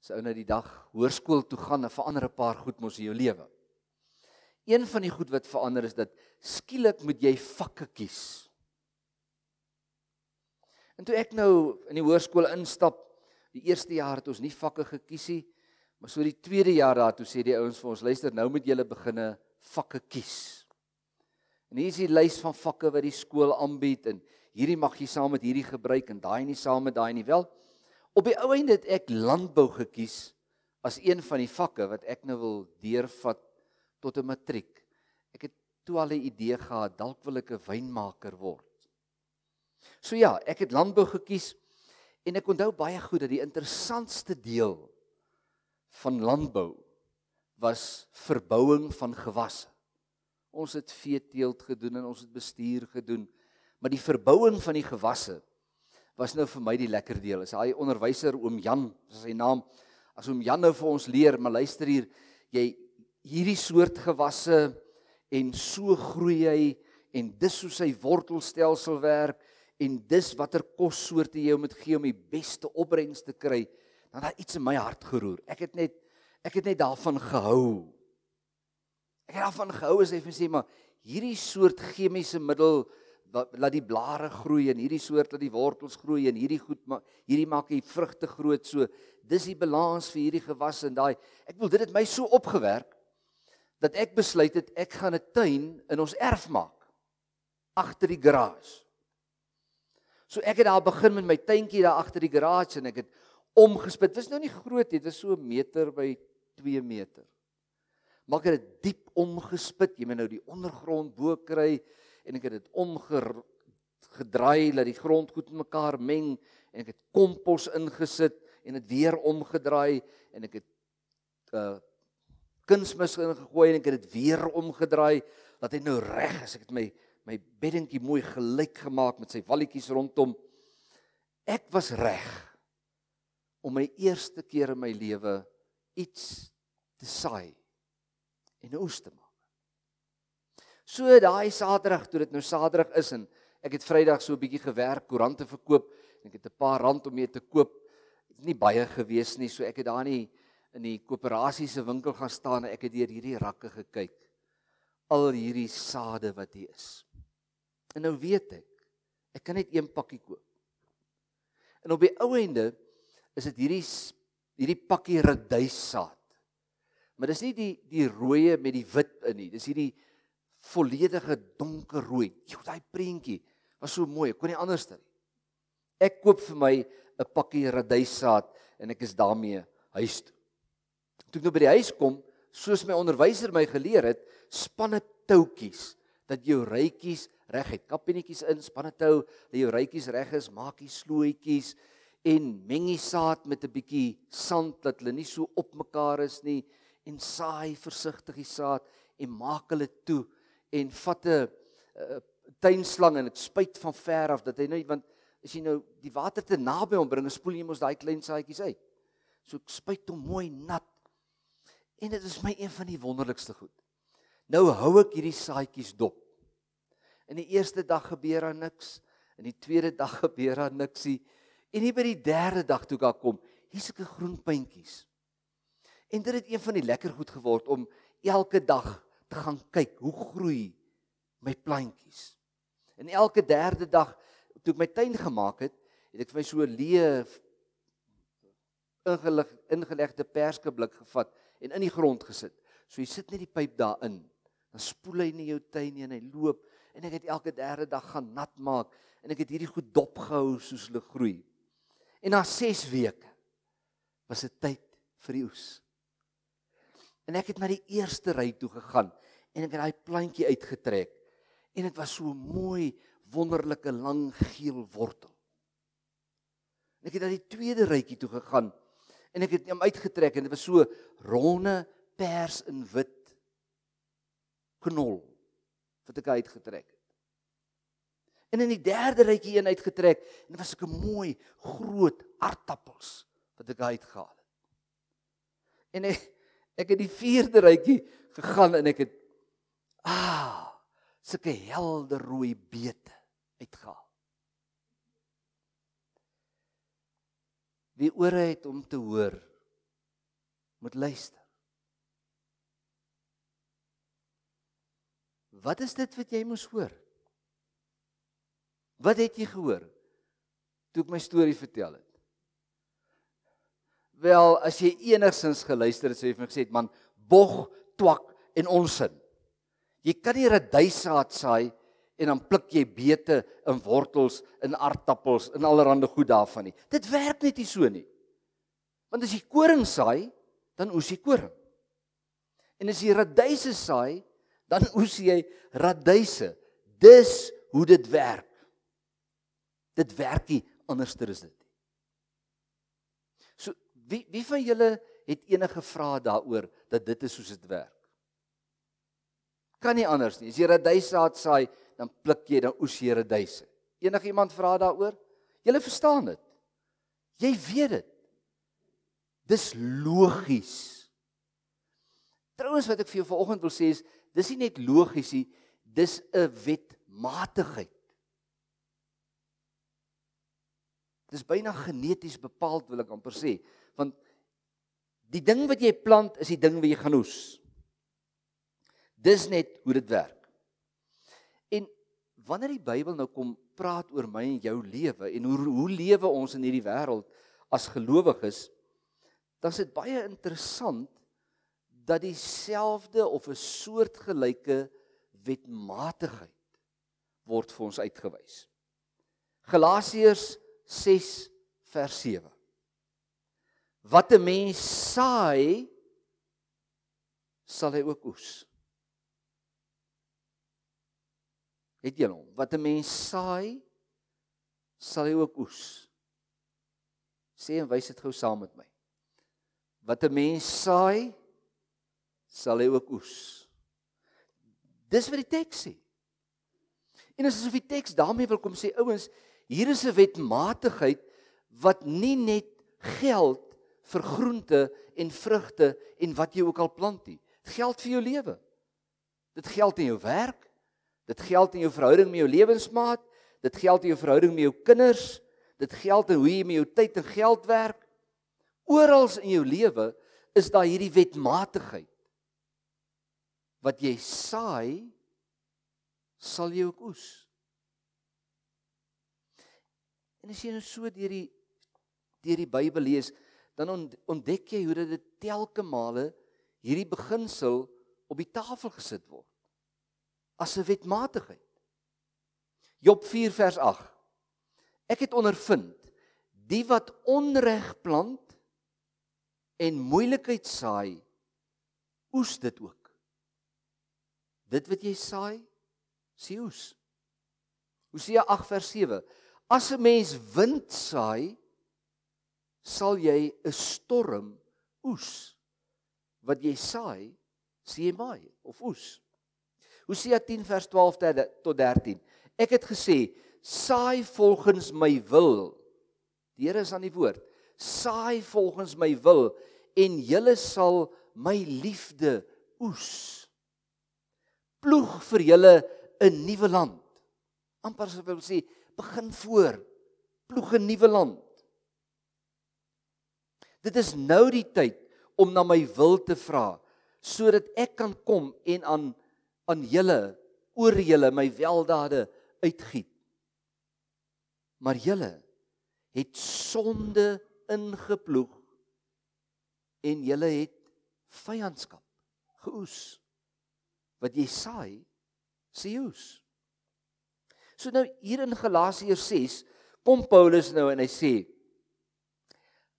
se ou na nou die dag hoërskool toe gaan en verander 'n paar goed mos in jou lewe. Een van die goed wat verander is dat skielik moet jy vakke kies. En toe ek nou in die hoërskool instap, die eerste jaar het ons nie vakke gekies nie, maar so die tweede jaar daar toe sê die ouens vir ons, luister, nou moet julle beginne vakke kies. En hier is die lys van vakke wat die skool aanbied en hierdie mag jy saam met hierdie gebruik en daai nie saam met daai nie wel. Op die ou einde het ek landbou gekies as een van die vakke wat ek nou wil deurvat tot 'n matriek. Ek het toe al 'n idee gehad dalk wil ek 'n wynmaker word. So ja, ek het landbou gekies en ek onthou baie goed dat die interessantste deel van landbou was verbouing van gewasse. Ons het veeteelt gedoen en ons het bestuur gedoen, maar die verbouing van die gewasse was nou vir my die lekker deel. Is hy onderwyser oom Jan, is sy naam. As oom Jan nou vir ons leer, maar luister hier, jy hierdie soort gewasse en so groei hy en dis hoe sy wortelstelsel werk en dis watter kossoorte jy moet gee om die beste opbrengs te kry. Dan het iets in my hart geroer. Ek het net ek het net daarvan gehou. Ek het daarvan gehou as hy vir sê maar hierdie soort chemiese middel laat die blare groei en hierdie soort laat die wortels groei en hierdie goed maar hierdie maak die vrugte groot so dis die balans vir hierdie gewas en daai ek wil dit het my so opgewerk dat ek besluit het ek gaan 'n tuin in ons erf maak agter die garage so ek het daar begin met my tuintjie daar agter die garage en ek het omgespit dis nou nie groot dit is so 'n meter by 2 meter maak dit diep omgespit jy moet nou die ondergrond bo kry en ek het dit omgedraai laat die grond goed met mekaar meng en ek het kompos ingesit en dit weer omgedraai en ek het uh kunsmis ingegooi en ek het dit weer omgedraai dat hy nou reg is ek het my my beddingkie mooi gelyk gemaak met sy walletjies rondom ek was reg om my eerste keer in my lewe iets te saai en oes te maak So daai Saterdag toe dit nou Saterdag is en ek het Vrydag so 'n bietjie gewerk, koerante verkoop en ek het 'n paar rand om mee te koop. Dit is nie baie gewees nie, so ek het daar in die in die koöperasie se winkel gaan staan en ek het deur hierdie rakke gekyk. Al hierdie sade wat hier is. En nou weet ek, ek kan net een pakkie koop. En op die ou ende is dit hierdie hierdie pakkie reduisaad. Maar dis nie die die rooie met die wit in nie. Dis hierdie volledige donker rooi. Jou daai prentjie was so mooi, ek kon nie anders dit nie. Ek koop vir my 'n pakkie radysaad en ek is daarmee huis toe. Toe ek nou by die huis kom, soos my onderwyser my geleer het, spanne toutjies dat jou rytjies reg het. Kappennetjies in, spanne tou, dat jou rytjies reg is, maak die slooitjies en mengie saad met 'n bietjie sand dat hulle nie so op mekaar is nie en saai versigtig die saad en maak hulle toe en vat 'n eh, tuinslang en ek spuit van ver af dat hy nou want as jy nou die water te naby hom bring, spoel jy mos daai klein saadjies uit. So ek spuit hom mooi nat. En dit is my een van die wonderlikste goed. Nou hou ek hierdie saadjies dop. In die eerste dag gebeur daar niks, in die tweede dag gebeur daar niksie. En hier by die derde dag toe ek daar kom, hier's ek 'n groen puntjies. En dit het een van die lekker goed geword om elke dag te gaan kyk hoe groei my plantjies. En elke derde dag toe ek my tuin gemaak het, het ek vir my so leë ingelig ingelegde perskeblik gevat en in die grond gesit. So jy sit net die pyp daarin. Dan spoel hy net jou tuin en hy loop en ek het elke derde dag gaan nat maak en ek het hierdie goed dop gehou soos hulle groei. En na 6 weke was dit tyd vir die oes. En ek het na die eerste ry toe gegaan en ek het daai plantjie uitgetrek en dit was so mooi wonderlike lang geel wortel. En ek het dan die tweede rytjie toe gegaan en ek het hom uitgetrek en dit was so ronde pers en wit knol wat ek uitgetrek het. En in die derde rytjie een uitgetrek en dit was so 'n mooi groot aardappels wat ek uitgehaal het. En ek ek het die vierde rytjie gegaan en ek het ah sulke helder rooi bete uitgehaal. Wie ore het om te hoor moet luister. Wat is dit wat jy moes hoor? Wat het jy gehoor toe ek my storie vertel het? Wel, as jy enigsins geluister het, sou jy vir my gesê het man, bog, twak en onsin. Jy kan nie radysaad saai en dan pluk jy bete in wortels in aardappels en allerlei goed daarvan nie. Dit werk net nie so nie. Want as jy koring saai, dan oes jy koring. En as jy radyse saai, dan oes jy radyse. Dis hoe dit werk. Dit werk nie anderster as dit nie. So wie wie van julle het enige vrae daaroor dat dit is soos dit werk? kan nie anders nie. As jy raduisaad saai, dan pluk jy dan oes jy raduise. Enige iemand vra daaroor? Julle verstaan dit. Jy weet dit. Dis logies. Trouens wat ek vir jou vanoggend wil sê is, dis nie net logies nie, dis 'n wetmatigheid. Dis byna geneties bepaal, wil ek amper sê, want die ding wat jy plant is die ding wat jy gaan oes. Dis net hoe dit werk. En wanneer die Bybel nou kom praat oor my en jou lewe en hoe hoe lewe ons in hierdie wêreld as gelowiges, dan is dit baie interessant dat dieselfde of 'n soortgelyke wetmatigheid word vir ons uitgewys. Galasiërs 6 vers 7 Wat 'n mens saai sal hy ook oes. het julle hom. Wat 'n mens saai, sal hy ook oes. Sê en wys dit gou saam met my. Wat 'n mens saai, sal hy ook oes. Dis wat die teks sê. En asof die teks daarmee wil kom sê ouens, hier is 'n wetmatigheid wat nie net geld vir groente en vrugte en wat jy ook al plant nie. Dit geld vir jou lewe. Dit geld in jou werk, Dit geld in jou verhouding met jou lewensmaat, dit geld in jou verhouding met jou kinders, dit geld in hoe jy met jou tyd en geld werk. Oral in jou lewe is daar hierdie wetmatigheid. Wat jy saai, sal jy ook oes. En as jy nou so deur die deur die Bybel lees, dan ontdek jy hoe dit telke male hierdie beginsel op die tafel gesit word as 'n wetmatigheid. Job 4 vers 8. Ek het ondervind die wat onreg plant en moeilikheid saai, oes dit ook. Dit wat jy saai, sê oes. Hosea 8 vers 7. As 'n mens wind saai, sal jy 'n storm oes. Wat jy saai, sê jy maai of oes. Hosea 10 vers 12 tot 13. Ek het gesê, saai volgens my wil. Die Here is aan die woord. Saai volgens my wil en julle sal my liefde oes. Ploeg vir julle 'n nuwe land. Amper sou wil sê, begin voor. Ploeg 'n nuwe land. Dit is nou die tyd om na my wil te vra sodat ek kan kom en aan aan julle oor julle my weldade uitgiet. Maar julle het sonde ingeploeg en julle het vyandskap geoes. Wat jy saai, sê oes. So nou hier in Galasiërs 6 kom Paulus nou en hy sê: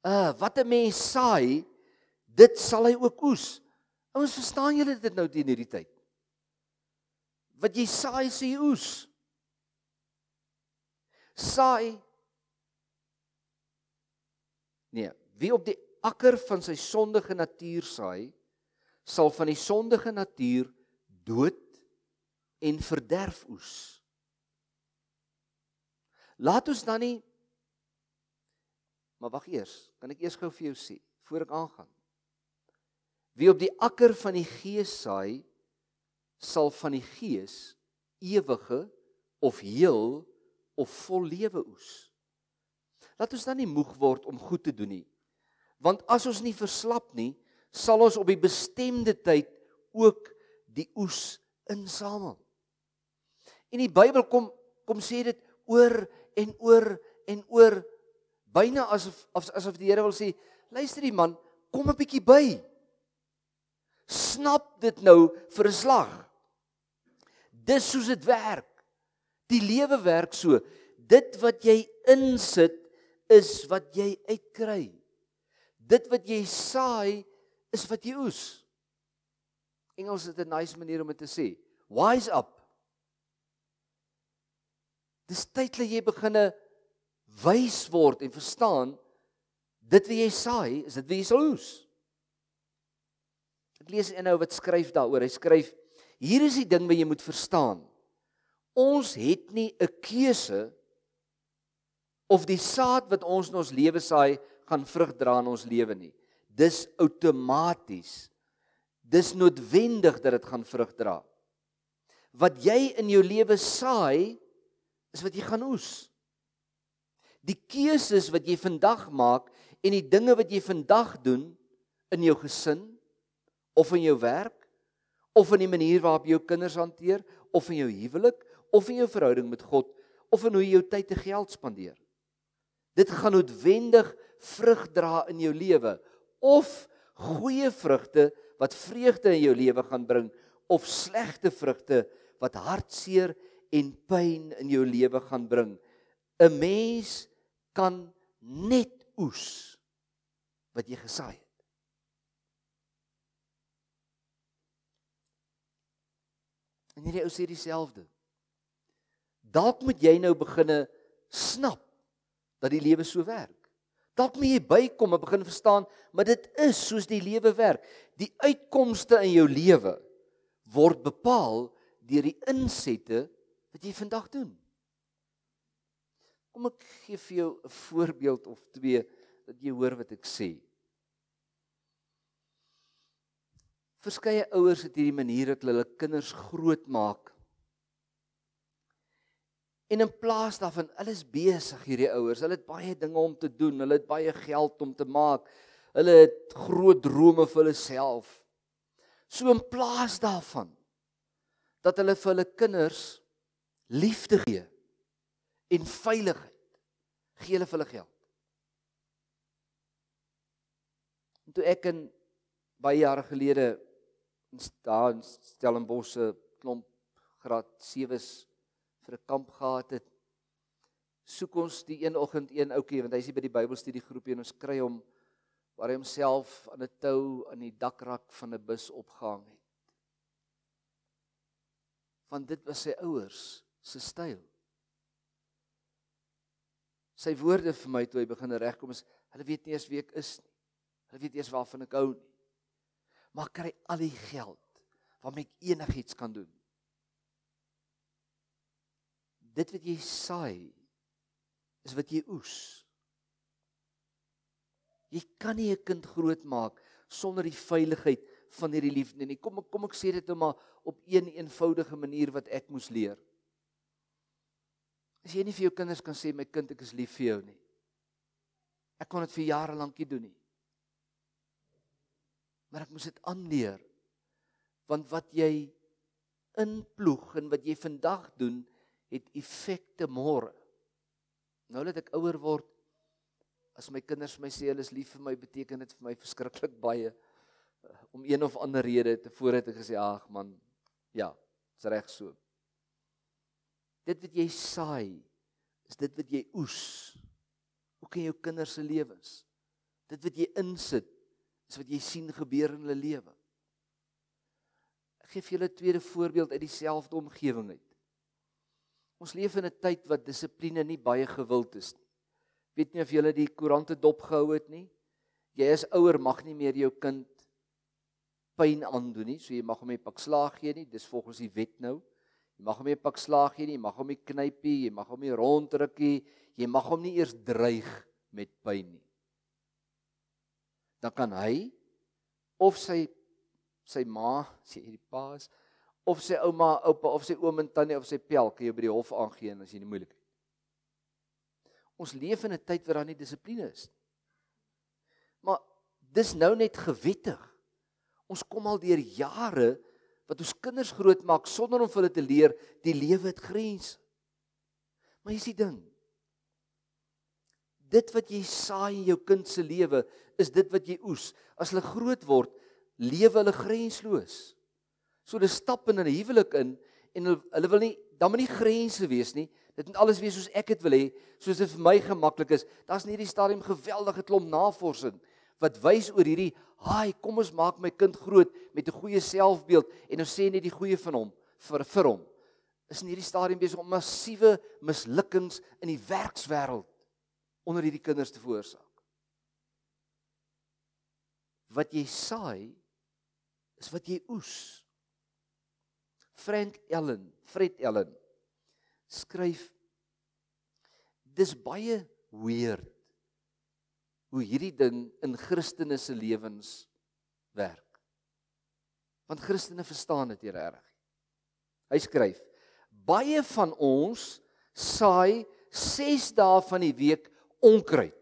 "Uh, wat 'n mens saai, dit sal hy ook oes." Ons verstaan julle dit nou teen hierdie tyd wat jy saai sê oes. Saai. Nee, wie op die akker van sy sondige natuur saai, sal van die sondige natuur dood en verderf oes. Laat ons dan nie Maar wag eers, kan ek eers gou vir jou sê voor ek aangaan. Wie op die akker van die gees saai, sal van die gees ewige of heel of vol lewe oes. Laat ons dan nie moeg word om goed te doen nie. Want as ons nie verslap nie, sal ons op die bestemde tyd ook die oes insamel. En die Bybel kom kom sê dit oor en oor en oor byna asof asof die Here wil sê, luister die man, kom 'n bietjie by. Snap dit nou vir 'n slag. Dis soos dit werk. Die lewe werk so. Dit wat jy insit is wat jy uitkry. Dit wat jy saai is wat jy oes. Engels het 'n nice manier om dit te sê. Wise up. Dis tyd dat jy beginne wys word en verstaan dit wat jy saai is dit wat jy sal oes. Ek lees eenoor wat skryf daaroor. Hy skryf Hier is die ding wat jy moet verstaan. Ons het nie 'n keuse of die saad wat ons in ons lewe saai gaan vrug dra in ons lewe nie. Dis outomaties. Dis noodwendig dat dit gaan vrug dra. Wat jy in jou lewe saai, is wat jy gaan oes. Die keuses wat jy vandag maak en die dinge wat jy vandag doen in jou gesin of in jou werk of in die manier waarop jy jou kinders hanteer of in jou huwelik of in jou verhouding met God of in hoe jy jou tyd te geld spandeer. Dit gaan noodwendig vrug dra in jou lewe of goeie vrugte wat vreugde in jou lewe gaan bring of slegte vrugte wat hartseer en pyn in jou lewe gaan bring. 'n Mens kan net oes wat jy gesaai En hierdie ou sê dieselfde. Dalk moet jy nou begine snap dat die lewe so werk. Dalk moet jy bykom en begin verstaan, maar dit is soos die lewe werk. Die uitkomste in jou lewe word bepaal deur die insette wat jy vandag doen. Kom ek gee vir jou 'n voorbeeld of twee dat jy hoor wat ek sê. verskeie ouers het hierdie manier dat hulle hulle kinders grootmaak. En in plaas daarvan, hulle is besig hierdie ouers. Hulle het baie dinge om te doen, hulle het baie geld om te maak. Hulle het groot drome vir hulle self. So in plaas daarvan dat hulle vir hulle kinders liefde gee en veiligheid gee hulle vir hulle geld. En toe ek in baie jare gelede ons daar in Stellenbosch se klomp graad 7s vir 'n kamp gehad het. Soek ons die een oggend een ouetjie want hy's hier by die Bybelstudie groepie en ons kry hom waar hy homself aan 'n tou aan die dakrak van 'n bus opgehang het. Want dit was sy ouers se styl. Sy woorde vir my toe hy begin regkom is hulle weet nie eers wie ek is nie. Hulle weet eers waarvan ek hou nie maar kry al die geld waarmee ek enigiets kan doen. Dit wat jy saai is wat jy oes. Jy kan nie 'n kind grootmaak sonder die veiligheid van hierdie liefde nie. Kom kom ek sê dit nou maar op een eenvoudige manier wat ek moes leer. As jy nie vir jou kinders kan sê my kind ek is lief vir jou nie. Ek kon dit vir jare lank nie doen nie maar ek moet dit aanleer. Want wat jy inploeg en wat jy vandag doen, het effekte môre. Nou dat ek ouer word, as my kinders my sê hulle is lief vir my, beteken dit vir my verskriklik baie eh, om een of ander rede te vooruit te gesê, ag man, ja, dit's reg so. Dit wat jy saai, is dit wat jy oes. Ook in jou kinders se lewens. Dit wat jy insit, is wat jy sien gebeur in hulle lewe. Ek gee vir julle 'n tweede voorbeeld uit dieselfde omgewing uit. Ons leef in 'n tyd wat dissipline nie baie gewild is nie. Weet nie of julle die koerante dopgehou het nie. Jy as ouer mag nie meer jou kind pyn aandoen nie, so jy mag hom nie pak slaag gee nie, dis volgens die wet nou. Jy mag hom nie pak slaag gee nie, jy mag hom nie knypie, jy mag hom nie rondrukkie, jy mag hom nie eers dreig met pyn nie dan kan hy of sy sy ma, sy hierdie paas, of sy ouma, oupa, of sy oom en tannie of sy pelk jy by die hof aangaan as jy nie moeilik het. Ons leef in 'n tyd waar daar nie dissipline is nie. Maar dis nou net gewetig. Ons kom al deur jare wat ons kinders grootmaak sonder om vir hulle te leer die lewe het grense. Maar jy sien ding, dit wat jy saai in jou kind se lewe is dit wat jy oes. As hulle groot word, lewe hulle grensloos. So hulle stap in 'n huwelik in en hulle hulle wil nie dan moet nie grense wees nie. Dit moet alles wees soos ek dit wil hê, soos dit vir my gemaklik is. Daar's in hierdie stadium geweldige klomp navorsing wat wys oor hierdie, "Haai, kom ons maak my kind groot met 'n goeie selfbeeld en ons sê net die goeie van hom vir vir hom." Is in hierdie stadium besig om massiewe mislukkings in die werkswêreld onder hierdie kinders te veroorsaak. Wat jy saai is wat jy oes. Frank Ellen, Fred Ellen skryf dis baie weird hoe hierdie ding in Christene se lewens werk. Want Christene verstaan dit regtig. Hy skryf baie van ons saai 6 dae van die week onkruid.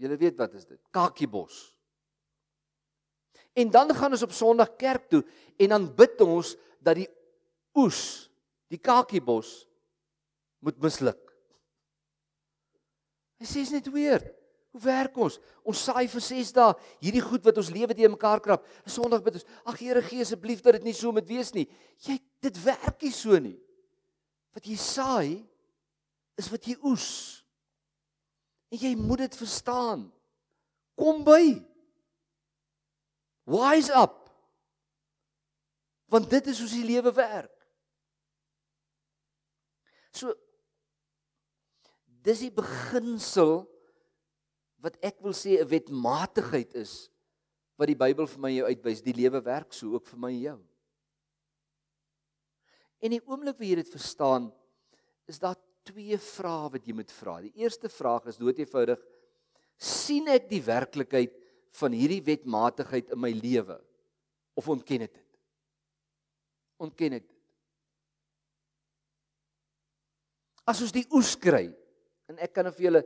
Julle weet wat is dit? Kakiebos. En dan gaan ons op Sondag kerk toe en dan bid ons dat die oes, die kakiebos moet misluk. Hy sê is net weer. Hoe werk ons? Ons saai vir 6 dae hierdie goed wat ons lewe te mekaar krap. Sondag bid ons: "Ag Here gee asseblief dat dit nie so moet wees nie. Jy dit werk nie so nie. Wat jy saai, is wat jy oes. En jy moet dit verstaan. Kom by. Wise up. Want dit is hoe se lewe werk. So dis die beginsel wat ek wil sê 'n wetmatigheid is wat die Bybel vir my jou uitwys, die lewe werk so ook vir my en jou. En die oomblik wat jy dit verstaan, is daar twee vrae wat jy moet vra. Die eerste vraag is doeteenvoudig sien ek die werklikheid van hierdie wetmatigheid in my lewe of ontken ek dit? Ontken ek dit? As ons die oes kry en ek kan nou vir julle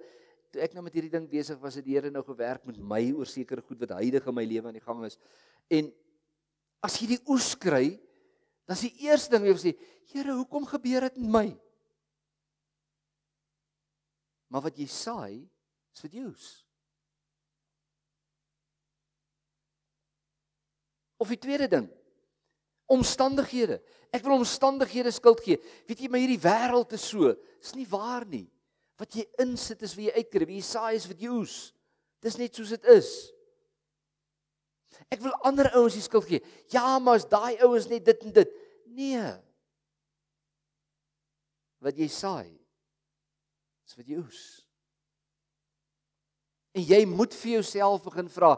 toe ek nou met hierdie ding besig was, het die Here nou gewerk met my oor sekere goed wat heilig in my lewe aan die gang is. En as jy die oes kry, dan is die eerste ding wat jy sê, Here, hoekom gebeur dit met my? Maar wat jy saai, is wat jy oes. Of die tweede ding. Omstandighede. Ek wil omstandighede skuld gee. Weet jy, maar hierdie wêreld is so. Dis nie waar nie. Wat jy insit is wat jy uitkry. Wie jy saai is wat jy oes. Dis net soos dit is. Ek wil ander ouens die skuld gee. Ja, maar as daai ouens net dit en dit. Nee. Wat jy saai is wat jy oes. En jy moet vir jouself begin vra,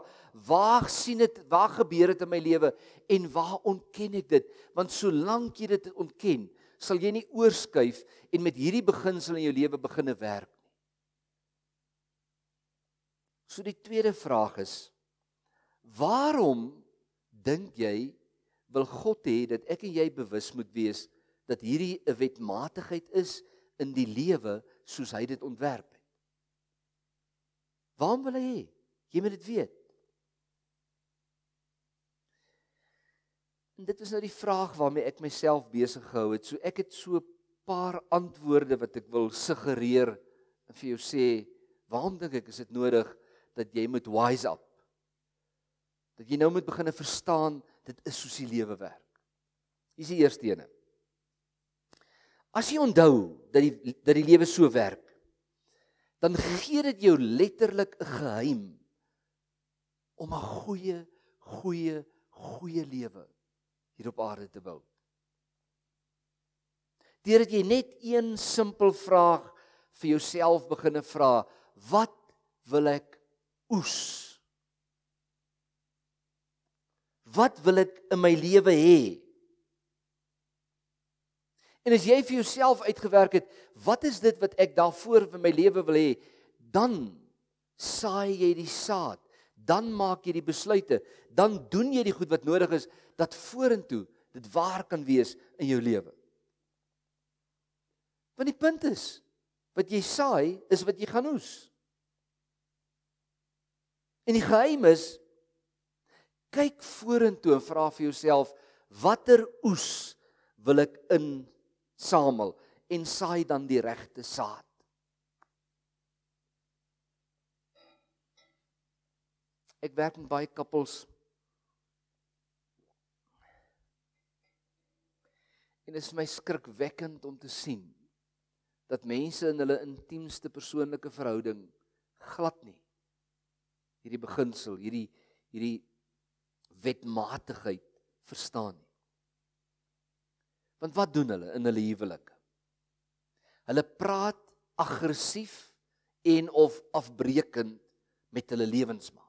waar sien dit, waar gebeur dit in my lewe en waar ontken ek dit? Want solank jy dit ontken, sal jy nie oorskuif en met hierdie beginsel in jou lewe begine werk nie. So die tweede vraag is, waarom dink jy wil God hê dat ek en jy bewus moet wees dat hierdie 'n wetmatigheid is in die lewe soos hy dit ontwerp het. Waarom wil hy hê? Jy moet dit weet. En dit is nou die vraag waarmee ek myself besig gehou het. So ek het so 'n paar antwoorde wat ek wil suggereer en vir jou sê, waarom dink ek is dit nodig dat jy moet wise up? Dat jy nou moet begine verstaan dit is soos die lewe werk. Dis die eerste ding. As jy onthou dat die dat die lewe so werk, dan gee dit jou letterlik 'n geheim om 'n goeie, goeie, goeie lewe hier op aarde te bou. Deur dat jy net een simpel vraag vir jouself beginne vra, wat wil ek oes? Wat wil ek in my lewe hê? En as jy vir jouself uitgewerk het, wat is dit wat ek daarvoor vir my lewe wil hê? Dan saai jy die saad, dan maak jy die besluite, dan doen jy die goed wat nodig is dat vorentoe dit waar kan wees in jou lewe. Want die punt is, wat jy saai, is wat jy gaan oes. En die geheim is kyk vorentoe en vra vir jouself watter oes wil ek in samel en saai dan die regte saad. Ek werk met baie koppels. En dit is my skrikwekkend om te sien dat mense in hulle intiemste persoonlike verhouding glad nie hierdie beginsel, hierdie hierdie wetmatigheid verstaan nie. Want wat doen hulle in hulle huwelike? Hulle praat aggressief en of afbreekend met hulle lewensmaat.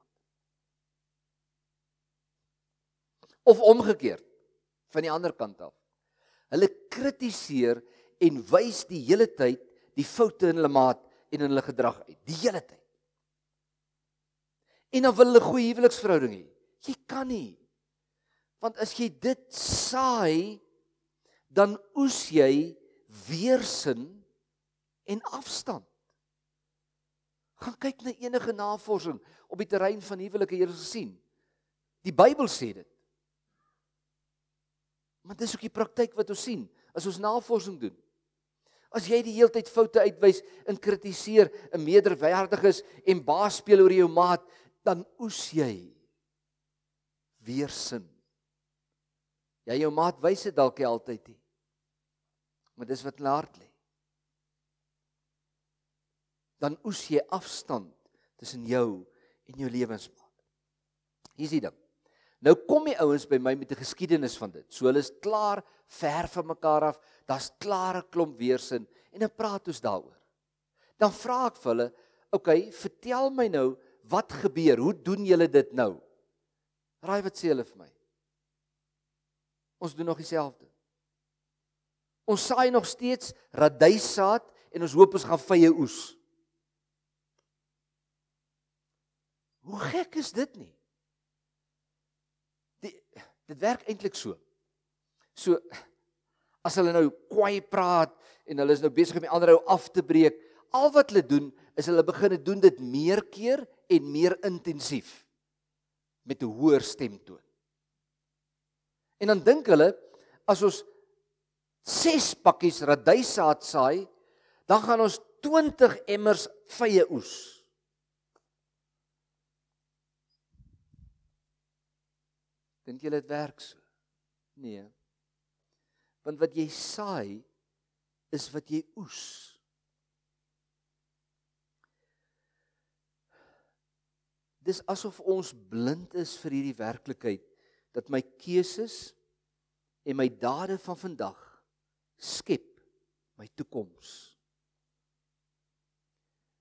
Of omgekeerd van die ander kant af. Hulle kritiseer en wys die hele tyd die foute in hulle maat en in hulle gedrag uit. Die hele tyd. En dan wil hulle goeie huweliksverhouding hê. Jy kan nie. Want as jy dit saai, dan oes jy weerstand en afstand. Gaan kyk na enige navorsing op die terrein van huwelike hier gesien. Die Bybel sê dit. Maar dis ook die praktyk wat ons sien as ons navorsing doen. As jy die hele tyd foute uitwys en kritiseer 'n mederwaardiges en baas speel oor jou maat, dan oes jy weerstand. Ja jou maat wys dit dalk altyd nie maar dis wat in hart lê. Dan oes jy afstand tussen jou en jou lewensmaat. Hier's die ding. Nou kom die ouens by my met 'n geskiedenis van dit. So hulle is klaar ver van mekaar af, daar's klare klomp weersin en hulle praat ons daaroor. Dan vra ek vir hulle, "Oké, okay, vertel my nou wat gebeur? Hoe doen julle dit nou?" Raai wat sê hulle vir my? Ons doen nog dieselfde. Ons saai nog steeds raduisaad en ons hoop ons gaan vrye oes. Hoe gek is dit nie? Die, dit werk eintlik so. So as hulle nou kwaai praat en hulle is nou besig om die ander ou af te breek, al wat hulle doen is hulle begin dit doen dit meer keer en meer intensief met 'n hoër stemtoon. En dan dink hulle as ons 6 pakkies radysaad saai, dan gaan ons 20 emmers vye oes. Dink julle dit werk so? Nee. Want wat jy saai is wat jy oes. Dis asof ons blind is vir hierdie werklikheid dat my keuses en my dade van vandag skep my toekoms.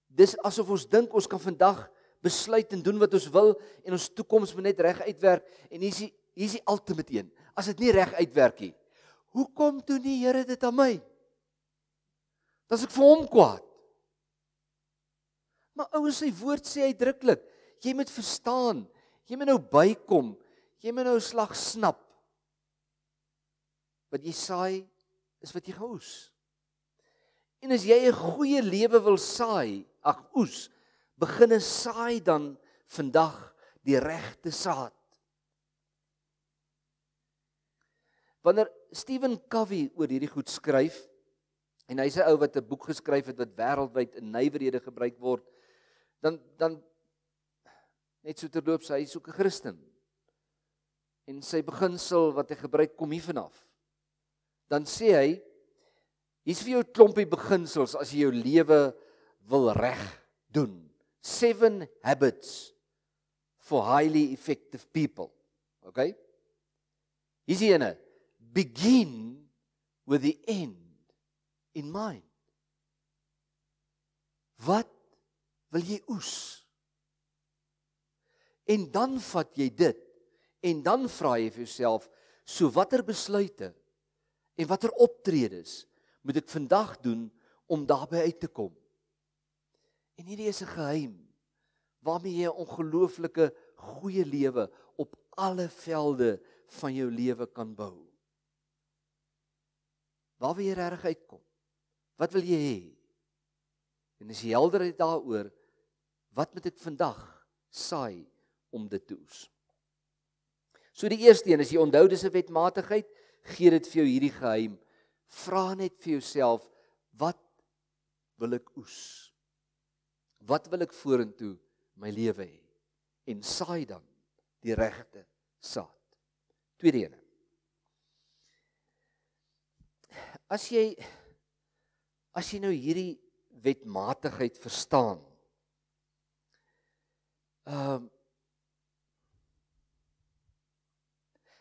Dis asof ons dink ons kan vandag besluit en doen wat ons wil en ons toekoms moet net reg uitwerk en hier is die hier is die ultimate een. As dit nie reg uitwerk nie. Hoekom toe nie Here dit aan my? Dat ek vir hom kwaad. Maar ouens sy woord sê uitdruklik, jy moet verstaan. Jy moet nou bykom. Jy moet nou slag snap. Wat jy saai, is wat jy oes. En as jy 'n goeie lewe wil saai, ag oes, begin en saai dan vandag die regte saad. Wanneer Stephen Covey oor hierdie goed skryf en hy's 'n ou wat 'n boek geskryf het wat wêreldwyd in nywerhede gebruik word, dan dan net so terloops, hy's ook 'n Christen. En sy beginsel wat hy gebruik kom hiervan af dan sê hy hier's vir jou klompie beginsels as jy jou lewe wil reg doen. 7 habits for highly effective people. Okay? Hier's die ene. Begin with the end in mind. Wat wil jy oes? En dan vat jy dit en dan vra jy vir jouself, so watter besluite En watter optredes moet ek vandag doen om daarby uit te kom? En hierdie is 'n geheim waarmee jy 'n ongelooflike goeie lewe op alle velde van jou lewe kan bou. Waar wil jy regtig uitkom? Wat wil jy hê? En as jy helderheid daaroor, wat moet ek vandag saai om dit te oes? So die eerste een is jy onthou dis 'n wetmatigheid gee dit vir jou hierdie geheim. Vra net vir jouself wat wil ek oes? Wat wil ek vorentoe my lewe hê? En saai dan die regte saad. Tweede een. As jy as jy nou hierdie wetmatigheid verstaan. Ehm um,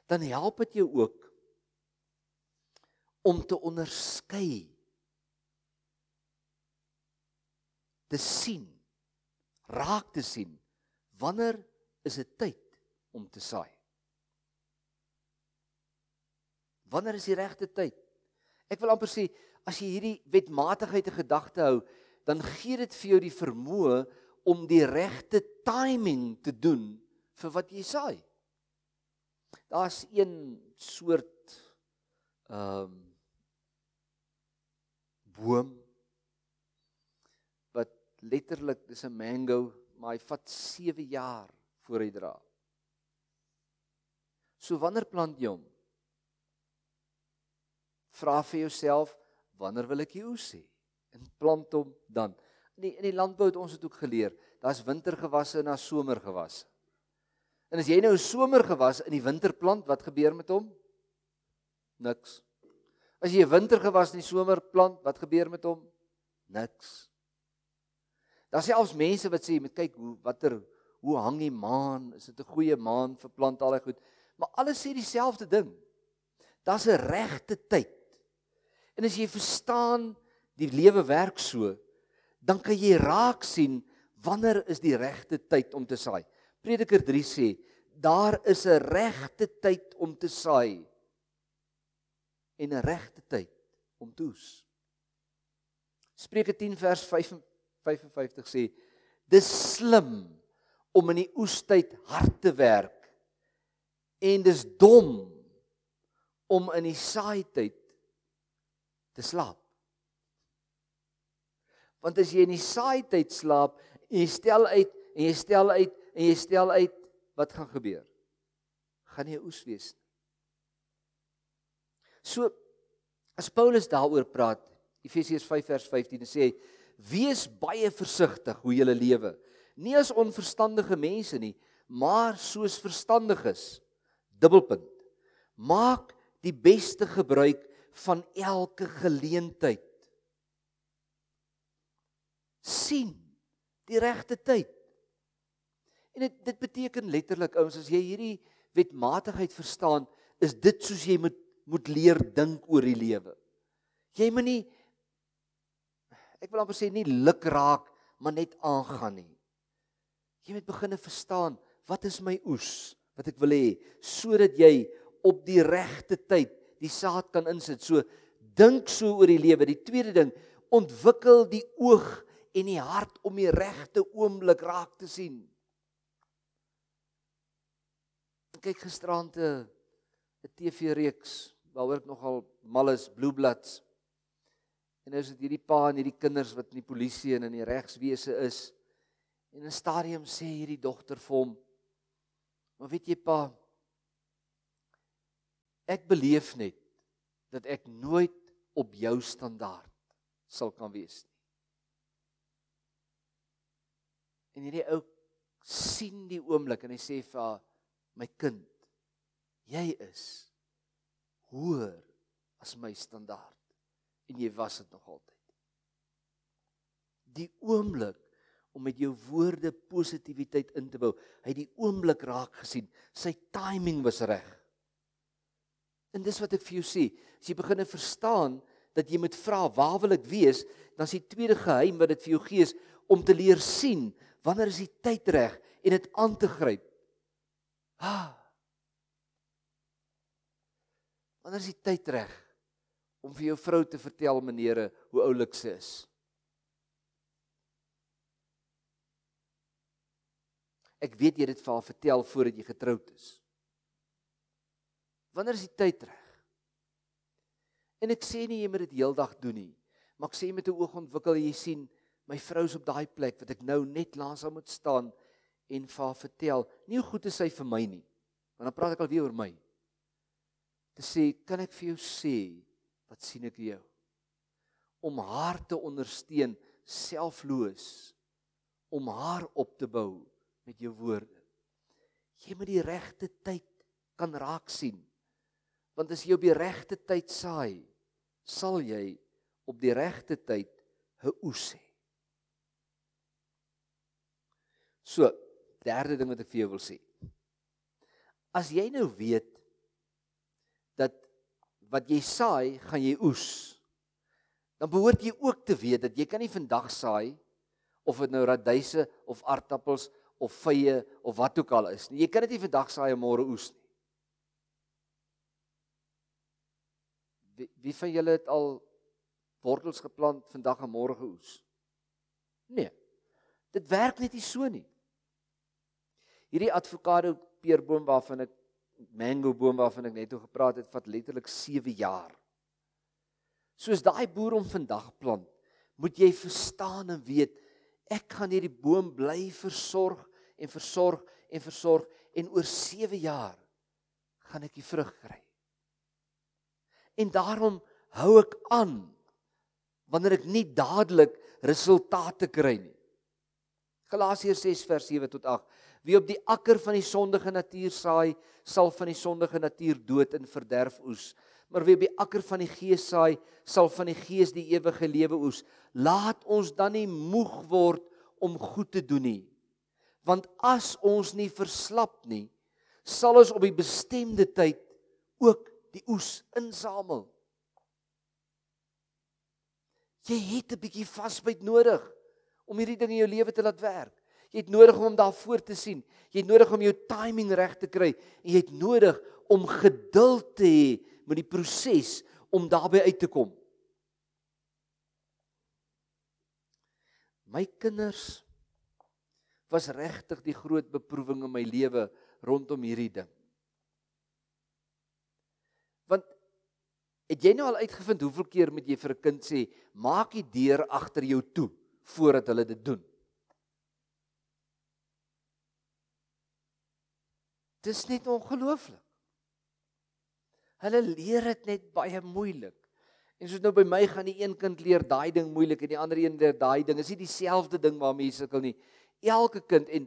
dan help dit jou ook om te onderskei te sien raak te sien wanneer is dit tyd om te saai wanneer is die regte tyd ek wil amper sê as jy hierdie wetmatigheid in gedagte hou dan gee dit vir jou die vermoë om die regte timing te doen vir wat jy saai daar's een soort ehm um, boom wat letterlik dis 'n mango, maar hy vat 7 jaar voor hy dra. So wanneer plant jy hom? Vra vir jouself, wanneer wil ek hom sê? En plant hom dan. In die, in die landbou het ons dit ook geleer. Daar's wintergewasse en daar's somergewasse. En as jy nou 'n somergewas in die winter plant, wat gebeur met hom? Niks. As jy 'n wintergewas in die somer plant, wat gebeur met hom? Niks. Daar sê selfs mense wat sê jy moet kyk hoe watter hoe hang die maan, is dit 'n goeie maan vir plant al hy goed. Maar alles sê dieselfde ding. Daar's 'n regte tyd. En as jy verstaan die lewe werk so, dan kan jy raak sien wanneer is die regte tyd om te saai. Prediker 3 sê daar is 'n regte tyd om te saai en 'n regte tyd om te oes. Spreuke 10 vers 55 sê: "Dis slim om in die oestyd hard te werk en dis dom om in die saaityd te slaap." Want as jy in die saaityd slaap, jy stel uit en jy stel uit en jy stel uit wat gaan gebeur? Gaan jy oes wees? Nie? So as Paulus daaroor praat, Efesiërs 5 vers 15 en sê wees baie versigtig hoe jy lewe. Nie as onverstandige mense nie, maar soos verstandiges. Dubbelpunt. Maak die beste gebruik van elke geleentheid. sien die regte tyd. En dit dit beteken letterlik ouens as jy hierdie wetmatigheid verstaan, is dit soos jy moet moet leer dink oor die lewe. Jy moet nie ek wil amper sê nie luk raak, maar net aangaan nie. Jy moet begine verstaan wat is my oes wat ek wil hê sodat jy op die regte tyd die saad kan insit. So dink so oor die lewe. Die tweede ding, ontwikkel die oog en die hart om die regte oomblik raak te sien. Kyk gisteraand eh, 'n TV-reeks waaroor ek nogal mal is, Blue Bloods. En nou is dit hierdie pa en hierdie kinders wat in die polisie en in die regswese is. En in 'n stadium sê hierdie dogter vir hom: "Maar weet jy pa, ek beleef net dat ek nooit op jou standaard sal kan wees nie." En hierdie ou sien die oomblik en hy sê vir haar: "My kind, jy is hoër as my standaard en jy was dit nog altyd. Die oomblik om met jou woorde positiwiteit in te bou, hy die oomblik raak gesien, sy timing was reg. En dis wat ek vir jou sê, as jy begine verstaan dat jy moet vra waar wil ek wees, dan is die tweede geheim wat dit vir jou gee is om te leer sien wanneer is die tyd reg en dit aan te gryp. Ha. Ah. Wanneer is die tyd reg om vir jou vrou te vertel, meneere, hoe oulik sy is? Ek weet jy dit vir haar vertel voordat jy getroud is. Wanneer is die tyd reg? En ek sê nie jy moet dit heeldag doen nie, maar ek sê met 'n oog ontwikkel jy sien my vrou is op daai plek wat ek nou net langs haar moet staan en vir haar vertel, nie hoe goed is sy vir my nie. Want dan praat ek al weer oor my te sê kan ek vir jou sê wat sien ek jou om haar te ondersteun selfloos om haar op te bou met jou woorde jy met die regte tyd kan raak sien want as jy op die regte tyd saai sal jy op die regte tyd 'n oes hê so derde ding wat ek vir jou wil sê as jy nou weet dat wat jy saai, gaan jy oes. Dan behoort jy ook te weet dat jy kan nie vandag saai of dit nou raduise of aardappels of vye of wat ook al is nie. Jy kan dit nie vandag saai en môre oes nie. Wie, wie van julle het al wortels geplant vandag en môre oes? Nee. Dit werk net nie so nie. Hierdie avokado peerboom waarvan ek mango boom waarvan ek net oor gepraat het, vat letterlik 7 jaar. Soos daai boer hom vandag plant, moet jy verstaan en weet ek gaan hierdie boom bly versorg en versorg en versorg en oor 7 jaar gaan ek die vrug kry. En daarom hou ek aan wanneer ek nie dadelik resultate kry nie. Galasiërs 6 vers 7 tot Wie op die akker van die sondige natuur saai, sal van die sondige natuur dood en verderf oes. Maar wie op die akker van die gees saai, sal van die gees die ewige lewe oes. Laat ons dan nie moeg word om goed te doen nie. Want as ons nie verslap nie, sal ons op die bestemde tyd ook die oes insamel. Jy het 'n bietjie vasbyt nodig om hierdie ding in jou lewe te laat werk. Jy het nodig om daarvoor te sien. Jy het nodig om jou timing reg te kry en jy het nodig om geduld te hê met die proses om daarbey uit te kom. My kinders was regtig die groot beproewing in my lewe rondom hierdie ding. Want het jy nou al uitgevind hoeveel keer moet jy vir 'n kind sê maak die deur agter jou toe voordat hulle dit doen? Dis net ongelooflik. Hulle leer dit net baie moeilik. En soos nou by my gaan die een kind leer daai ding moeilik en die ander een leer daai ding. Is nie dieselfde ding waarmee jy sukkel nie. Elke kind en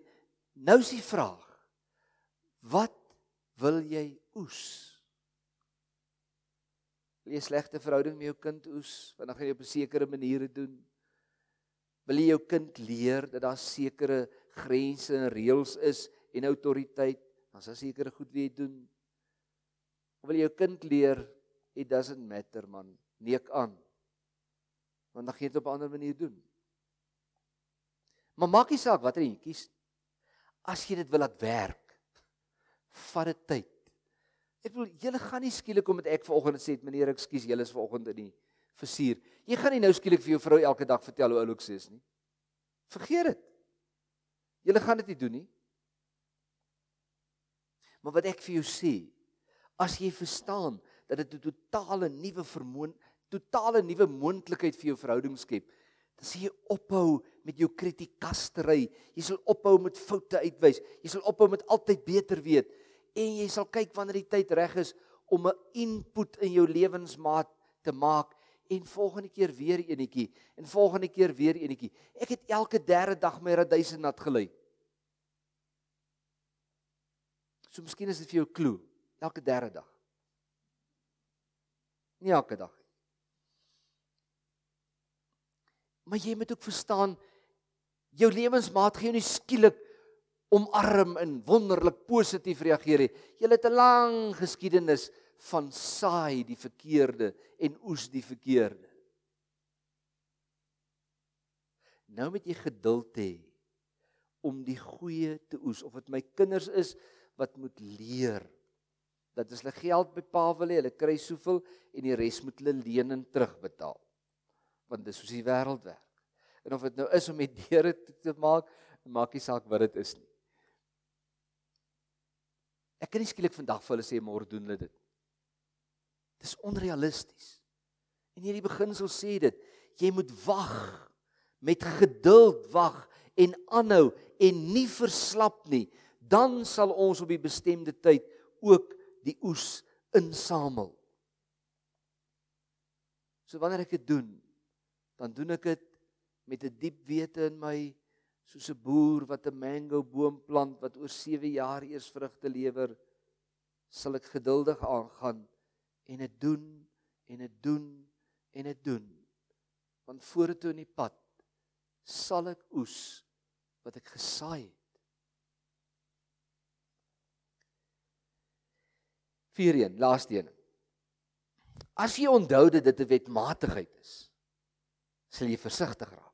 nou is die vraag: Wat wil jy oes? Wil jy slegte verhouding met jou kind oes? Want dan gaan jy op 'n sekere manier doen. Wil jy jou kind leer dat daar sekere grense en reëls is en autoriteit? dan sal seker goed wie doen. Wil jou kind leer it doesn't matter man, neek aan. Want dan gee dit op 'n ander manier doen. Maar maak nie saak watter jy kies. As jy dit wil laat werk, vat dit tyd. Ek wil julle gaan nie skielik kom met ek vanoggend sê het meneer ekskuus, julle is vanoggend in die versuur. Jy gaan nie nou skielik vir jou vrou elke dag vertel hoe oulik sy is nie. Vergeet dit. Julle gaan dit nie doen nie. Maar wat ek vir jou sê, as jy verstaan dat dit 'n totale nuwe vermoën, totale nuwe moontlikheid vir jou verhouding skep, dan sê jy ophou met jou kritikastery. Jy sal ophou met foute uitwys. Jy sal ophou met altyd beter weet en jy sal kyk wanneer die tyd reg is om 'n input in jou lewensmaat te maak en volgende keer weer enetjie en volgende keer weer enetjie. Ek het elke derde dag my radise nat gelei. So miskien is dit vir jou klou elke derde dag. Nie elke dag nie. Maar jy moet ook verstaan jou lewensmaat gee jou nie skielik omarm en wonderlik positief reageer nie. Jy het 'n lang geskiedenis van saai die verkeerde en oes die verkeerde. Nou moet jy geduld hê om die goeie te oes of dit my kinders is wat moet leer dat as hulle geld bepaal wil hê, hulle kry soveel en die res moet hulle lenend terugbetaal. Want dis soos die wêreld werk. En of dit nou is om met deure te, te maak, maak nie saak wat dit is nie. Ek kan nie skielik vandag vir hulle sê môre doen hulle dit. Dis onrealisties. En hierdie beginsel sê dit, jy moet wag met geduld wag en aanhou en nie verslap nie dan sal ons op die bestemde tyd ook die oes insamel. So wanneer ek dit doen, dan doen ek dit met 'n die diep wete in my soos 'n boer wat 'n mango boom plant wat oor 7 jaar eers vrugte lewer, sal ek geduldig aangaan en dit doen en dit doen en dit doen. Want vorentoe in die pad sal ek oes wat ek gesaai het. 4:1, laaste een. As jy onthou dat dit 'n wetmatigheid is, sal jy versigtig raak.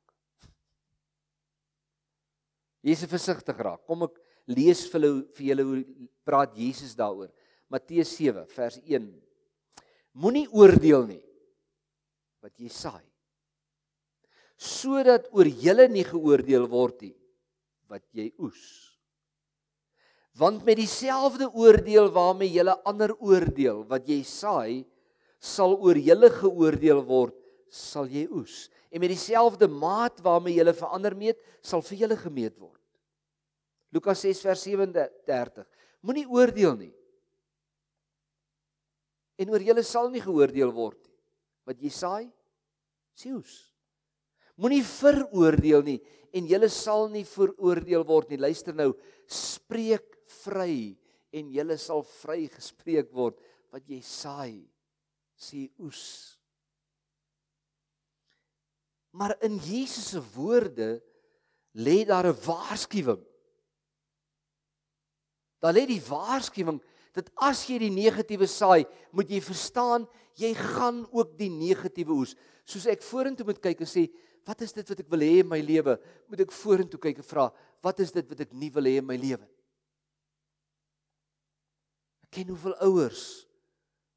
Jesus versigtig raak. Kom ek lees vir julle vir julle hoe praat Jesus daaroor. Matteus 7 vers 1. Moenie oordeel nie wat jy saai. Sodat oor julle nie geoordeel word nie wat jy oes. Want met dieselfde oordeel waarmee jy ander oordeel wat jy saai, sal oor julle geoordeel word, sal jy oes. En met dieselfde maat waarmee jy vir ander meet, sal vir julle gemeet word. Lukas 6 vers 37. Moenie oordeel nie. En oor julle sal nie geoordeel word nie. Wat jy saai, sê oes. Moenie veroordeel nie en julle sal nie veroordeel word nie. Luister nou, spreek vry en jy sal vrygespreek word wat jy saai sê oes. Maar in Jesus se woorde lê daar 'n waarskuwing. Daar lê die waarskuwing dat as jy die negatiewe saai, moet jy verstaan jy gaan ook die negatiewe oes. Soos ek vorentoe moet kyk en sê, wat is dit wat ek wil hê in my lewe? Moet ek vorentoe kyk en vra, wat is dit wat ek nie wil hê in my lewe nie? ken hoeveel ouers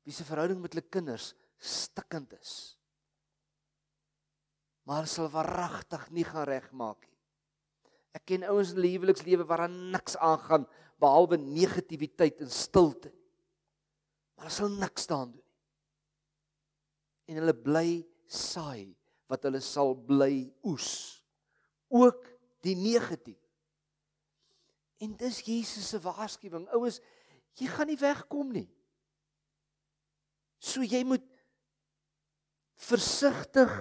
wie se verhouding met hulle kinders stikkend is. Maar sal waaragtig nie gaan regmaak nie. Ek ken ouens in hulle huwelikslewe waar aan niks aangaan behalwe negativiteit en stilte. Maar hulle sal niks daan doen nie. En hulle bly saai wat hulle sal bly oes. Ook die negatief. En dis Jesus se waarskuwing. Ouens, jy gaan nie wegkom nie. So jy moet versigtig,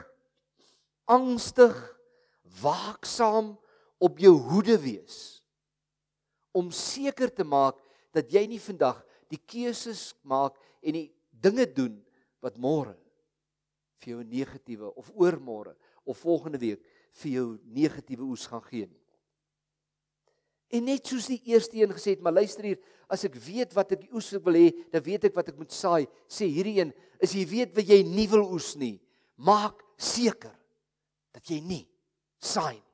angstig, waaksaam op jou hoede wees om seker te maak dat jy nie vandag die keuses maak en die dinge doen wat môre vir jou negatiewe of oormôre of volgende week vir jou negatiewe oes gaan gee nie. En net soos die eerste een gesê het, maar luister hier, as ek weet wat ek oes wil hê, dan weet ek wat ek moet saai. Sê hierdie een, is jy weet wat jy nie wil oes nie, maak seker dat jy nie saai nie.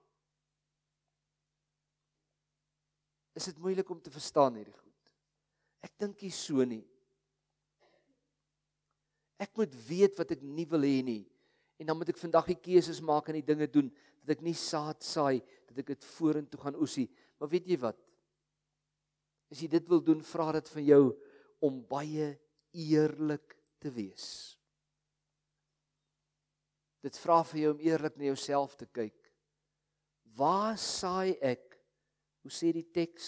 Is dit moeilik om te verstaan hierdie goed? Ek dink nie so nie. Ek moet weet wat ek nie wil hê nie en dan moet ek vandag die keuses maak en die dinge doen dat ek nie saad saai dat ek dit vorentoe gaan oesie Maar weet jy wat? As jy dit wil doen, vra dit van jou om baie eerlik te wees. Dit vra vir jou om eerlik na jouself te kyk. Waar saai ek? Hoe sê die teks?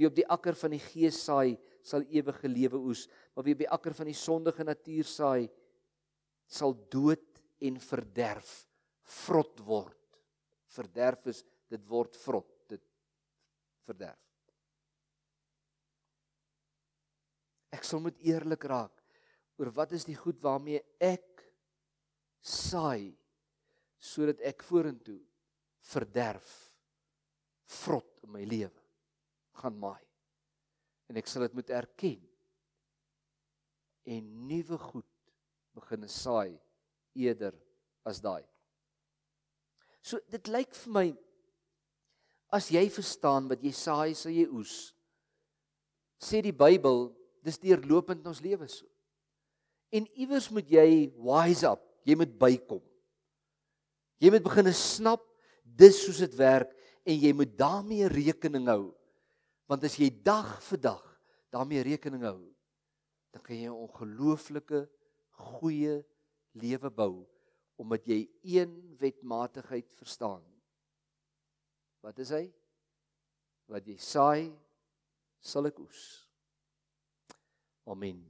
Wie op die akker van die gees saai, sal ewige lewe oes, maar wie op die akker van die sondige natuur saai, sal dood en verderf vrot word. Verderf is dit word vrot, dit verderf. Ek sal moet eerlik raak oor wat is die goed waarmee ek saai sodat ek vorentoe verderf vrot in my lewe gaan maai. En ek sal dit moet erken en nuwe goed begin saai eerder as daai. So dit lyk vir my As jy verstaan wat jy saai, sal jy oes. Sê die Bybel, dis deurlopend in ons lewens. En iewers moet jy wise up, jy moet bykom. Jy moet begin snap dis soos dit werk en jy moet daarmee rekening hou. Want as jy dag vir dag daarmee rekening hou, dan kan jy 'n ongelooflike goeie lewe bou omdat jy een wetmatigheid verstaan. Wat is hy? Wat jy saai, sal ek oes. Amen.